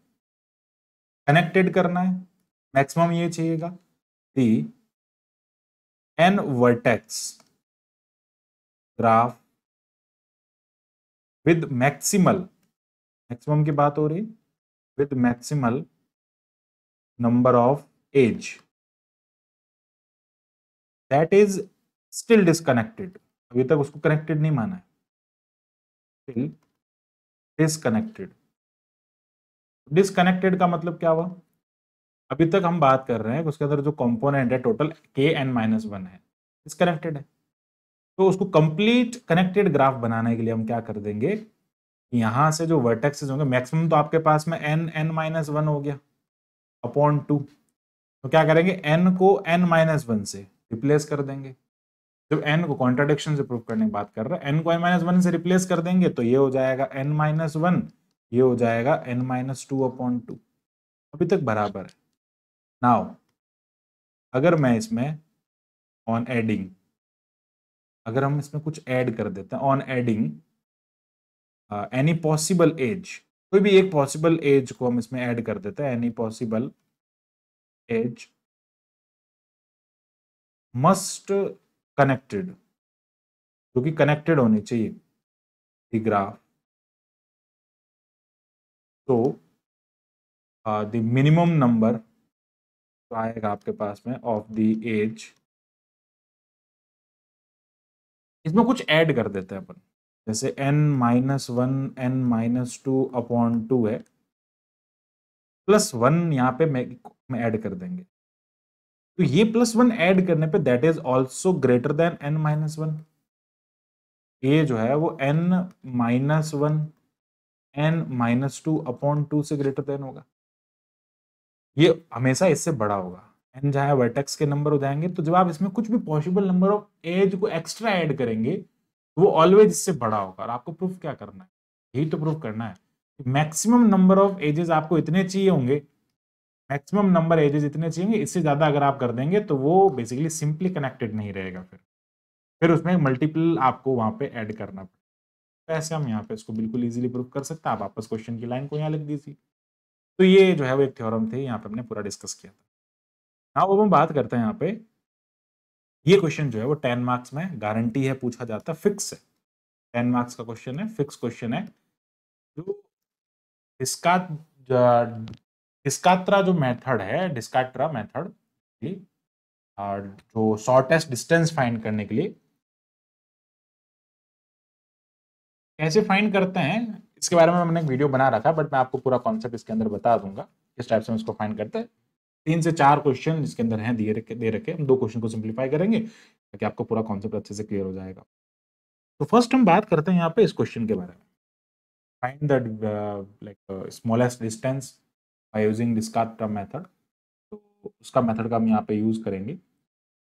connected करना है मैक्सिमम ये चाहिएगा the n vertex graph with maximal maximum की बात हो रही with maximal number of edge that is still disconnected अभी तक उसको कनेक्टेड नहीं माना है स्टिल डिस्कनेक्टेड डिस्कनेक्टेड का मतलब क्या हुआ अभी तक हम बात कर रहे हैं उसके अंदर जो कंपोनेंट है total k n minus one है डिस्कनेक्टेड है तो उसको कंप्लीट कनेक्टेड ग्राफ बनाने के लिए हम क्या कर देंगे यहां से जो वर्टेक्स होंगे मैक्सिमम तो आपके पास में एन एन माइनस वन हो गया अपॉन टू तो क्या करेंगे एन को एन माइनस वन से रिप्लेस कर देंगे जब एन को कॉन्ट्राडिक्शन से प्रूव करने की बात कर रहे हैं एन को एन माइनस वन से रिप्लेस कर देंगे तो ये हो जाएगा एन माइनस वन ये हो जाएगा n minus two upon two अभी तक बराबर है नाउ अगर मैं इसमें ऑन एडिंग अगर हम इसमें कुछ ऐड कर देते हैं on adding any possible edge कोई भी एक पॉसिबल एज को हम इसमें ऐड कर देते हैं any possible edge must connected क्योंकि कनेक्टेड होनी चाहिए ग्राफ तो द मिनिमम नंबर आएगा आपके पास में ऑफ द एज इसमें कुछ ऐड कर देते हैं अपन जैसे n minus one n minus two upon two है प्लस वन यहाँ पे मैं ऐड कर देंगे तो ये प्लस वन ऐड करने पे that is also greater than n minus one ये जो है वो n minus one n minus two upon two से ग्रेटर देन होगा ये हमेशा इससे बड़ा होगा एन जहाँ वर्टेक्स के नंबर हो जाएंगे तो जब आप इसमें कुछ भी पॉसिबल नंबर ऑफ एज को एक्स्ट्रा ऐड करेंगे वो ऑलवेज इससे बड़ा होगा और आपको प्रूफ क्या करना है यही तो प्रूफ करना है मैक्सिमम नंबर ऑफ एजेस आपको इतने चाहिए होंगे मैक्सिमम नंबर एजेस इतने चाहिए होंगे इससे ज़्यादा अगर आप कर देंगे तो वो बेसिकली सिंपली कनेक्टेड नहीं रहेगा फिर फिर उसमें मल्टीपल आपको वहाँ पे ऐड करना पड़ेगा तो ऐसे हम यहाँ पे इसको बिल्कुल इजीली प्रूफ कर सकते हैं आप आपस क्वेश्चन की लाइन को यहाँ लिख दीजिए तो ये जो है वो एक थ्योरम थे यहाँ पे हमने पूरा डिस्कस किया था हाँ वो हम बात करते हैं यहाँ पे ये क्वेश्चन जो है वो टेन मार्क्स में गारंटी है पूछा जाता है फिक्स है टेन मार्क्स का क्वेश्चन है फिक्स क्वेश्चन है जो इसका डिस्कात्रा जो मेथड है डिस्कात्रा मेथड और जो शॉर्टेस्ट डिस्टेंस फाइंड करने के लिए कैसे फाइंड करते हैं इसके बारे में मैंने वीडियो बना रखा बट मैं आपको पूरा कॉन्सेप्ट इसके अंदर बता दूंगा किस टाइप से हम इसको फाइंड करते हैं तीन से चार क्वेश्चन इसके अंदर हैं दिए रखे दे रखे हम दो क्वेश्चन को सिंप्लीफाई करेंगे ताकि आपको पूरा कॉन्सेप्ट अच्छे से क्लियर हो जाएगा तो फर्स्ट हम बात करते हैं यहाँ पे इस क्वेश्चन के बारे में find that like smallest distance by using डिस्कार्ट मेथड तो उसका मेथड का हम यहाँ पे यूज़ करेंगे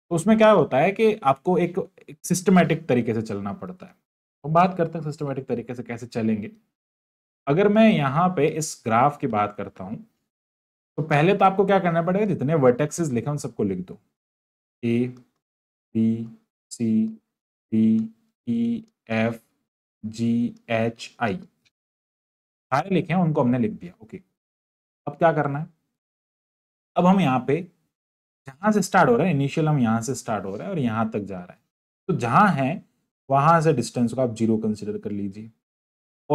तो उसमें क्या होता है कि आपको एक, एक सिस्टमेटिक तरीके से चलना पड़ता है हम तो बात करते हैं सिस्टमेटिक तरीके से कैसे चलेंगे अगर मैं यहाँ पे इस ग्राफ की बात करता हूँ तो पहले तो आपको क्या करना पड़ेगा जितने वर्टेक्सेस लिखे उन सबको लिख दो A B C D E F G H I सारे लिखे हैं उनको हमने लिख दिया ओके अब क्या करना है अब हम यहाँ पे जहाँ से स्टार्ट हो रहा है इनिशियल हम यहाँ से स्टार्ट हो रहा है और यहाँ तक जा रहा है तो जहाँ है वहाँ से डिस्टेंस को आप जीरो कंसिडर कर लीजिए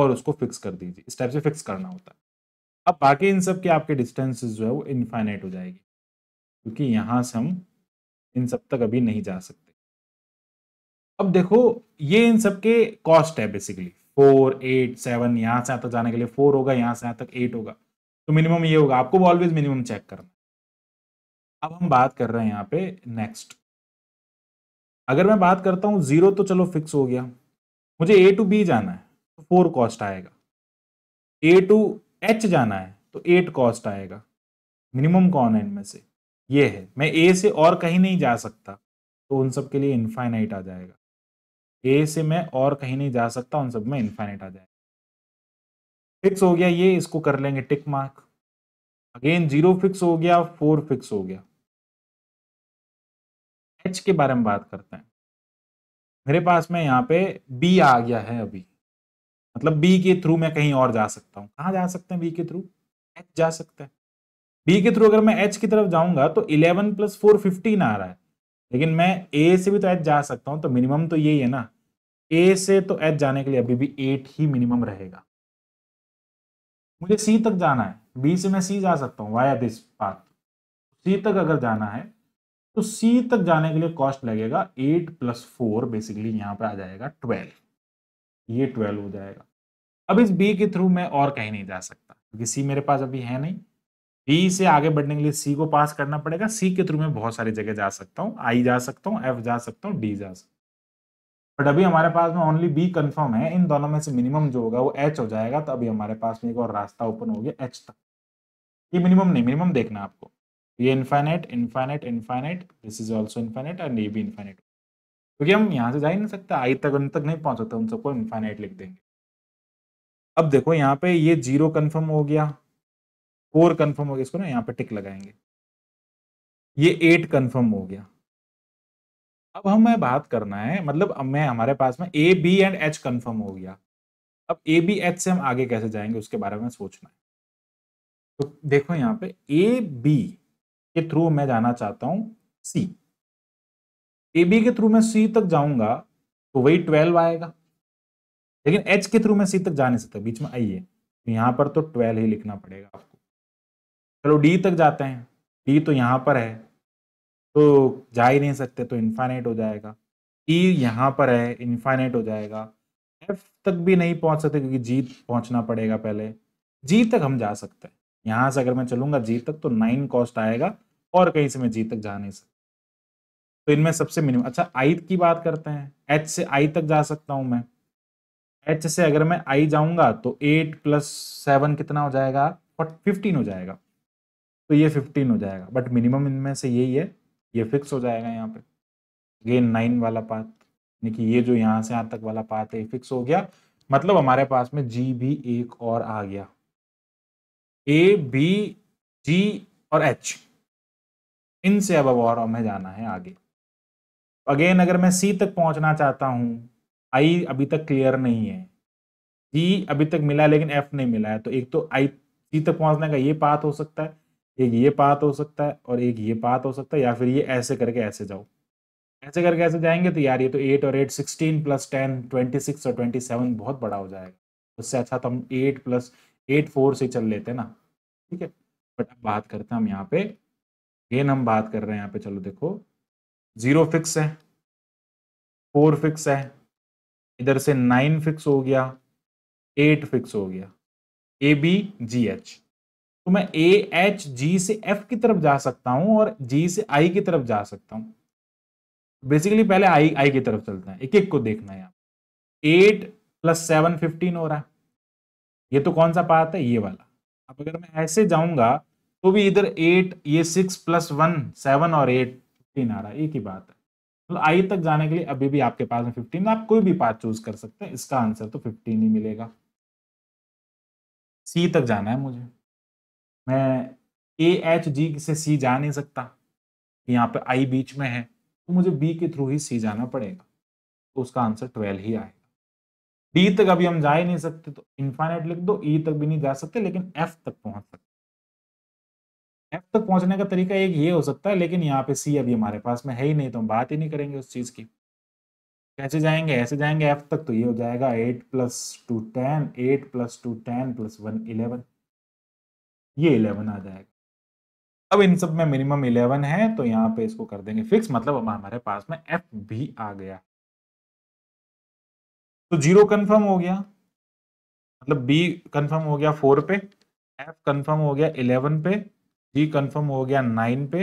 और उसको फिक्स कर दीजिए इस टाइप से फिक्स करना होता है अब बाकी इन सब के आपके डिस्टेंसेस जो है वो इनफाइनाइट हो जाएगी क्योंकि यहाँ से हम इन सब तक अभी नहीं जा सकते अब देखो ये इन सब के कॉस्ट है बेसिकली फोर एट सेवन यहाँ से यहाँ तक जाने के लिए फोर होगा यहाँ से यहाँ तक एट होगा तो मिनिमम ये होगा आपको ऑलवेज मिनिमम चेक करना अब हम बात कर रहे हैं यहाँ पे नेक्स्ट अगर मैं बात करता हूँ जीरो तो चलो फिक्स हो गया मुझे ए टू बी जाना है तो फोर कॉस्ट आएगा ए टू एच जाना है तो एट कॉस्ट आएगा मिनिमम कौन है इनमें से ये है मैं ए से और कहीं नहीं जा सकता तो उन सब के लिए इन्फाइनाइट आ जाएगा ए से मैं और कहीं नहीं जा सकता उन सब में इन्फाइनाइट आ जाएगा फिक्स हो गया ये इसको कर लेंगे tick mark again zero fix हो गया फोर फिक्स हो गया एच के बारे में बात करते हैं मेरे पास में यहाँ पे बी आ गया है अभी मतलब बी के थ्रू मैं कहीं और जा सकता हूँ कहाँ जा सकते हैं बी के थ्रू एच जा सकता है बी के थ्रू अगर मैं एच की तरफ जाऊंगा तो इलेवन प्लस फोर फिफ्टीन आ रहा है लेकिन मैं ए से भी तो एच जा सकता हूँ तो मिनिमम तो यही है ना ए से तो एच जाने के लिए अभी भी एट ही मिनिमम रहेगा मुझे सी तक जाना है बी से मैं सी जा सकता हूँ वाया दिस पाथ सी तक अगर जाना है तो सी तक जाने के लिए कॉस्ट लगेगा एट प्लस फोर बेसिकली यहाँ पर आ जाएगा ट्वेल्व ये ट्वेल्व हो जाएगा अब इस बी के थ्रू मैं और कहीं नहीं जा सकता क्योंकि सी मेरे पास अभी है नहीं बी से आगे बढ़ने के लिए सी को पास करना पड़ेगा सी के थ्रू मैं बहुत सारी जगह जा सकता हूँ आई जा सकता हूँ एफ जा सकता हूँ डी जा सकता हूँ बट अभी हमारे पास में ओनली बी कंफर्म है इन दोनों में से मिनिमम जो होगा वो एच हो जाएगा तो अभी हमारे पास में एक और रास्ता ओपन हो गया एच तक ये मिनिमम नहीं मिनिमम देखना आपको ये infinite infinite infinite this is also infinite and ये भी इन्फाइनेट क्योंकि हम यहाँ से जा ही नहीं सकते आई तक उन तक नहीं पहुँच सकते उन सबको इन्फाइनेट लिख देंगे अब देखो यहाँ पे ये जीरो कंफर्म हो गया फोर कंफर्म हो गया इसको ना यहाँ पे टिक लगाएंगे ये एट कंफर्म हो गया अब हमें बात करना है मतलब अब मैं हमारे पास में A B and H confirm हो गया अब ए बी एच से हम आगे कैसे जाएंगे उसके बारे में सोचना है तो देखो यहाँ पे ए बी के थ्रू मैं जाना चाहता हूँ सी ए बी के थ्रू मैं सी तक जाऊंगा तो वही ट्वेल्व आएगा लेकिन एच के थ्रू में सी तक जा नहीं सकता बीच में आइए तो यहाँ पर तो ट्वेल्व ही लिखना पड़ेगा आपको चलो डी तक जाते हैं डी तो यहाँ पर है तो जा ही नहीं सकते तो इन्फाइनेट हो जाएगा ई e यहाँ पर है इन्फाइनेट हो जाएगा एफ तक भी नहीं पहुँच सकते क्योंकि जी पहुँचना पड़ेगा पहले जी तक हम जा सकते हैं यहाँ से अगर मैं चलूँगा जी तक तो नाइन कॉस्ट आएगा और कहीं से मैं जी तक जा नहीं सकता तो इनमें सबसे मिनिमम अच्छा आई की बात करते हैं एच से आई तक जा सकता हूँ मैं एच से अगर मैं आई जाऊंगा तो एट प्लस सेवन कितना हो जाएगा फिफ्टीन हो जाएगा तो ये फिफ्टीन हो जाएगा बट मिनिमम इनमें से यही है ये फिक्स हो जाएगा यहाँ पे अगेन नाइन वाला पाथ यानी कि ये जो यहाँ से यहाँ तक वाला पाथ है फिक्स हो गया मतलब हमारे पास में जी भी एक और आ गया ए बी जी और एच इनसे अब और हमें जाना है आगे अगेन अगर मैं सी तक पहुंचना चाहता हूँ आई अभी तक क्लियर नहीं है जी अभी तक मिला है लेकिन एफ नहीं मिला है तो एक तो आई सी तक पहुंचने का ये पात हो सकता है एक ये पात हो सकता है और एक ये पात हो सकता है या फिर ये ऐसे करके ऐसे जाओ ऐसे करके ऐसे जाएंगे तो यार ये तो एट और eight sixteen plus ten twenty six और ट्वेंटी सेवन बहुत बड़ा हो जाएगा उससे अच्छा तो हम एट प्लस एट फोर से चल लेते ना ठीक है बट अब बात करते हैं हम यहाँ पे गेन हम बात कर रहे हैं यहाँ पे चलो देखो जीरो फिक्स है फोर फिक्स है इधर से नाइन फिक्स हो गया एट फिक्स हो गया ए बी जी एच तो मैं ए एच जी से एफ की तरफ जा सकता हूँ और जी से आई की तरफ जा सकता हूँ बेसिकली पहले आई आई की तरफ चलते हैं एक एक को देखना है एट प्लस सेवन फिफ्टीन हो रहा है ये तो कौन सा पाथ है ये वाला अब अगर मैं ऐसे जाऊंगा तो भी इधर एट ये सिक्स प्लस वन सेवन और एट फिफ्टीन आ रहा है एक ही बात है मतलब आई तक जाने के लिए अभी भी आपके पास में फिफ्टीन आप कोई भी पार्ट चूज कर सकते हैं इसका आंसर तो फिफ्टीन ही मिलेगा सी तक जाना है मुझे मैं ए एच जी से सी जा नहीं सकता यहाँ पे आई बीच में है तो मुझे बी के थ्रू ही सी जाना पड़ेगा तो उसका आंसर ट्वेल्व ही आएगा डी तक अभी हम जा ही नहीं सकते तो इन्फाइनेट लिख दो ई e तक भी नहीं जा सकते लेकिन एफ तक पहुंच सकते एफ तक पहुंचने का तरीका एक ये हो सकता है लेकिन यहाँ पे सी अभी हमारे पास में है ही नहीं तो हम बात ही नहीं करेंगे उस चीज़ की कैसे जाएंगे ऐसे जाएंगे एफ तक तो ये हो जाएगा eight plus two ten eight plus two ten plus one eleven ये इलेवन आ जाएगा अब इन सब में मिनिमम इलेवन है तो यहाँ पे इसको कर देंगे फिक्स मतलब अब हमारे पास में एफ भी आ गया तो जीरो कन्फर्म हो गया मतलब बी कन्फर्म हो गया फोर पे एफ कन्फर्म हो गया इलेवन पे जी कंफर्म हो गया नाइन पे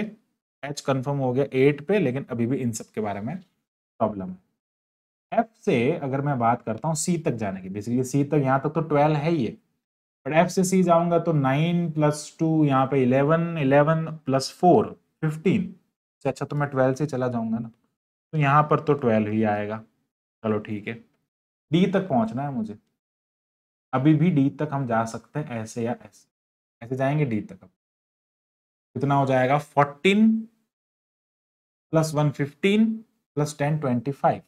एच कंफर्म हो गया एट पे लेकिन अभी भी इन सब के बारे में प्रॉब्लम है एफ से अगर मैं बात करता हूँ सी तक जाने की बेसिकली सी तक यहाँ तक तो ट्वेल्व है ही है बट एफ से सी जाऊँगा तो नाइन प्लस टू यहाँ पे eleven eleven plus four fifteen से अच्छा तो मैं ट्वेल्व से चला जाऊँगा ना तो यहाँ पर तो ट्वेल्व ही आएगा चलो ठीक है डी तक पहुँचना है मुझे अभी भी डी तक हम जा सकते हैं ऐसे या ऐसे ऐसे जाएंगे डी तक अब कितना हो जाएगा fourteen plus one fifteen plus ten twenty five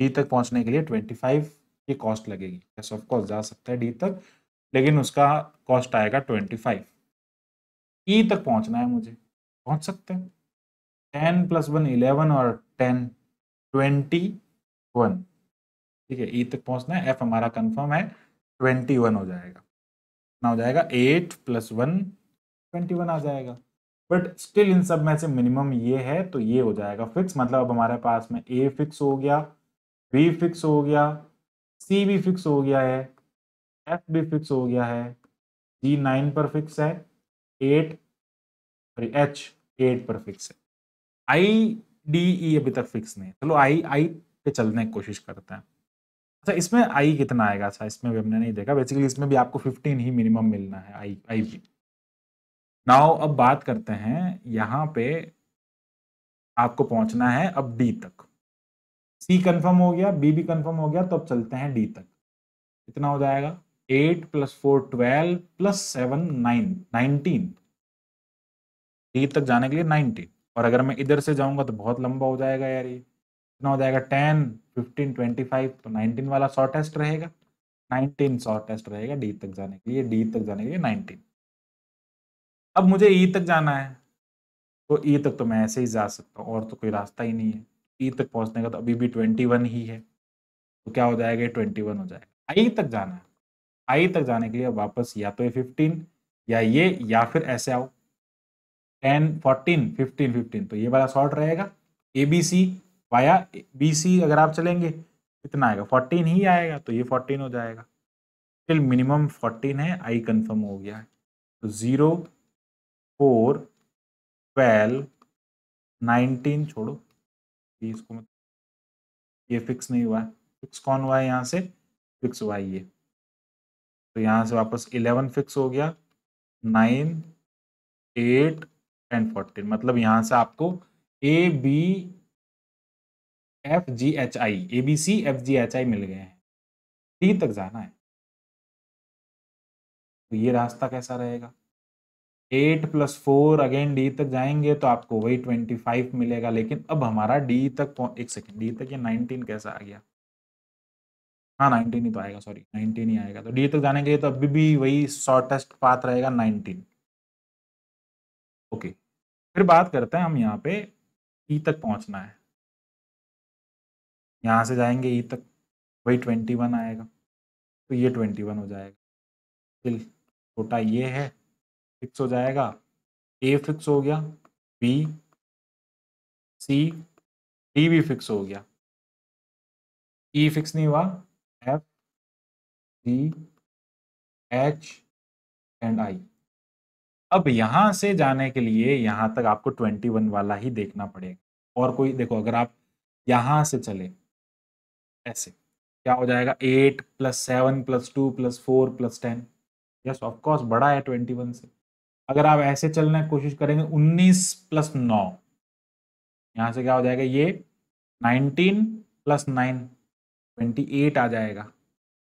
D तक पहुंचने के लिए ट्वेंटी फाइव की कॉस्ट लगेगी यस ऑफ कोर्स जा सकता है डी तक लेकिन उसका कॉस्ट आएगा ट्वेंटी फाइव ई e तक पहुंचना है मुझे पहुंच सकते हैं टेन प्लस वन इलेवन और टेन ट्वेंटी वन ठीक है ई e तक पहुंचना है एफ हमारा कंफर्म है ट्वेंटी वन हो जाएगा कितना हो जाएगा eight plus one twenty one आ जाएगा बट स्टिल इन सब में से मिनिमम ये है तो ये हो जाएगा फिक्स मतलब अब हमारे पास में ए फिक्स हो गया बी फिक्स हो गया सी भी फिक्स हो गया है एफ भी फिक्स हो गया है जी नाइन पर फिक्स है एट सॉरी एच एट पर फिक्स है आई डी ई अभी तक फिक्स नहीं है चलो आई आई पे चलने की कोशिश करते हैं अच्छा इसमें आई कितना आएगा अच्छा इसमें भी हमने नहीं देखा बेसिकली इसमें भी आपको फिफ्टीन ही मिनिमम मिलना है आई आई भी नाउ अब बात करते हैं यहाँ पे आपको पहुँचना है अब डी तक सी कन्फर्म हो गया बी भी कन्फर्म हो गया तो अब चलते हैं डी तक कितना हो जाएगा eight plus four twelve plus seven nine nineteen D तक जाने के लिए नाइनटीन और अगर मैं इधर से जाऊंगा तो बहुत लंबा हो जाएगा यार ये कितना हो जाएगा टेन फिफ्टीन ट्वेंटी फाइव तो नाइनटीन वाला शॉर्टेस्ट रहेगा नाइनटीन शॉर्टेस्ट रहेगा डी तक जाने के लिए डी तक जाने के लिए नाइनटीन अब मुझे ई e तक जाना है तो ई e तक तो मैं ऐसे ही जा सकता हूँ और तो कोई रास्ता ही नहीं है ई e तक पहुँचने का तो अभी भी ट्वेंटी वन ही है तो क्या हो जाएगा ट्वेंटी वन हो जाएगा आई तक जाना है आई तक जाने के लिए वापस या तो ये फिफ्टीन या ये या फिर ऐसे आओ टेन फोर्टीन फिफ्टीन फिफ्टीन तो ये वाला शॉर्ट रहेगा A B C via B C अगर आप चलेंगे कितना आएगा फोर्टीन ही आएगा तो ये फोर्टीन हो जाएगा फिर मिनिमम फोर्टीन है आई कंफर्म हो गया है तो ज़ीरो फोर ट्वेल्व नाइनटीन छोड़ो ये इसको मत ये फिक्स नहीं हुआ है फिक्स कौन हुआ है यहाँ से फिक्स हुआ ये तो यहाँ से वापस इलेवन फिक्स हो गया नाइन एट एंड फोर्टीन मतलब यहाँ से आपको A B F G H I A B C F G H I मिल गए हैं टी तक जाना है तो ये रास्ता कैसा रहेगा eight plus four again D तक जाएंगे तो आपको वही ट्वेंटी फाइव मिलेगा लेकिन अब हमारा डी तक एक सेकेंड डी तक ये नाइनटीन कैसा आ गया हाँ नाइनटीन ही तो आएगा सॉरी नाइनटीन ही आएगा तो डी तक जाने के लिए तो अभी भी वही शॉर्टेस्ट पाथ रहेगा नाइनटीन ओके फिर बात करते हैं हम यहाँ पे ई e तक पहुँचना है यहाँ से जाएंगे ई तक वही ट्वेंटी वन आएगा तो ये ट्वेंटी वन हो जाएगा फिर छोटा ये है फिक्स हो जाएगा ए फिक्स हो गया बी सी डी भी फिक्स हो गया ई e फिक्स नहीं हुआ F D H and I अब यहाँ से जाने के लिए यहाँ तक आपको ट्वेंटी वन वाला ही देखना पड़ेगा और कोई देखो अगर आप यहाँ से चले ऐसे क्या हो जाएगा eight plus seven plus two plus four plus ten yes of course बड़ा है ट्वेंटी वन से अगर आप ऐसे चलने की कोशिश करेंगे उन्नीस प्लस नौ यहाँ से क्या हो जाएगा ये nineteen plus nine twenty eight आ जाएगा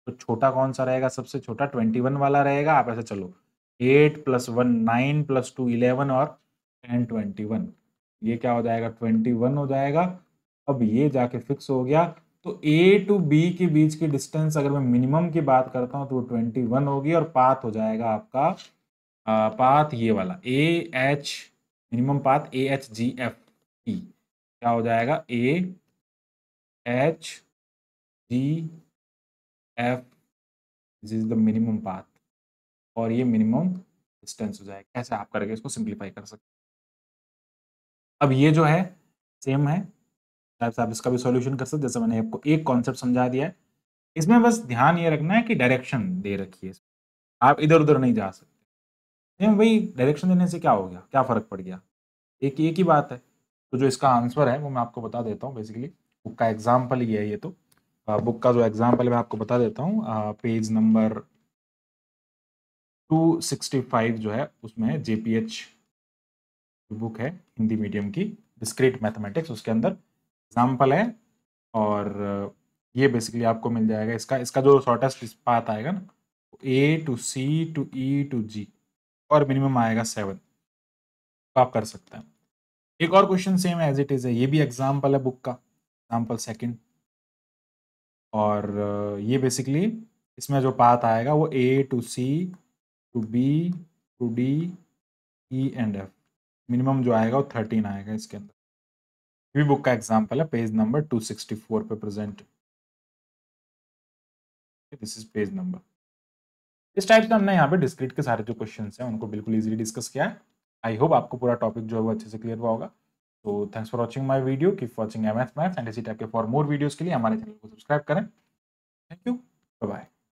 तो छोटा कौन सा रहेगा सबसे छोटा ट्वेंटी वन वाला रहेगा आप ऐसे चलो eight plus one nine plus two eleven और टेन ट्वेंटी वन ये क्या हो जाएगा ट्वेंटी वन हो जाएगा अब ये जाके फिक्स हो गया तो ए टू बी के बीच की डिस्टेंस अगर मैं मिनिमम की बात करता हूँ तो वो ट्वेंटी वन होगी और पाथ हो जाएगा आपका आ, पाथ ये वाला A H minimum path A H G F E क्या हो जाएगा A H G F this is the minimum path और ये मिनिमम डिस्टेंस हो जाएगा कैसे आप करके इसको सिंप्लीफाई कर सकते अब ये जो है सेम है टाइप्स आप इसका भी सॉल्यूशन कर सकते जैसे मैंने आपको एक कॉन्सेप्ट समझा दिया है इसमें बस ध्यान ये रखना है कि डायरेक्शन दे रखी है आप इधर उधर नहीं जा सकते नहीं भाई डायरेक्शन देने से क्या हो गया क्या फ़र्क पड़ गया एक एक ही बात है तो जो इसका आंसर है वो मैं आपको बता देता हूँ बेसिकली बुक का एग्जाम्पल ये है ये तो बुक का जो एग्जाम्पल मैं आपको बता देता हूँ पेज नंबर 265 जो है उसमें जे पी एच बुक है हिंदी मीडियम की डिस्क्रीट मैथमेटिक्स उसके अंदर एग्जाम्पल है और ये बेसिकली आपको मिल जाएगा इसका इसका जो शॉर्टेस्ट पाथ आएगा ना A to C to E to G और मिनिमम आएगा सेवन तो आप कर सकते हैं एक और question same as it is है ये भी एग्जाम्पल है बुक का एग्जाम्पल सेकेंड और ये बेसिकली इसमें जो पाथ आएगा वो A to C to B to D E and F minimum जो आएगा वो थर्टीन आएगा इसके अंदर भी बुक का एग्जाम्पल है पेज नंबर 264 पे present this is page number इस टाइप से हमने यहाँ पे डिस्क्रिट के सारे जो क्वेश्चन हैं उनको बिल्कुल इजीली डिस्कस किया है आई होप आपको पूरा टॉपिक जो है वो अच्छे से क्लियर हुआ होगा तो thanks for watching my video keep watching M eth math and इसी टाइप के फॉर मोर वीडियोज़ के लिए हमारे चैनल को सब्सक्राइब करें थैंक यू बाय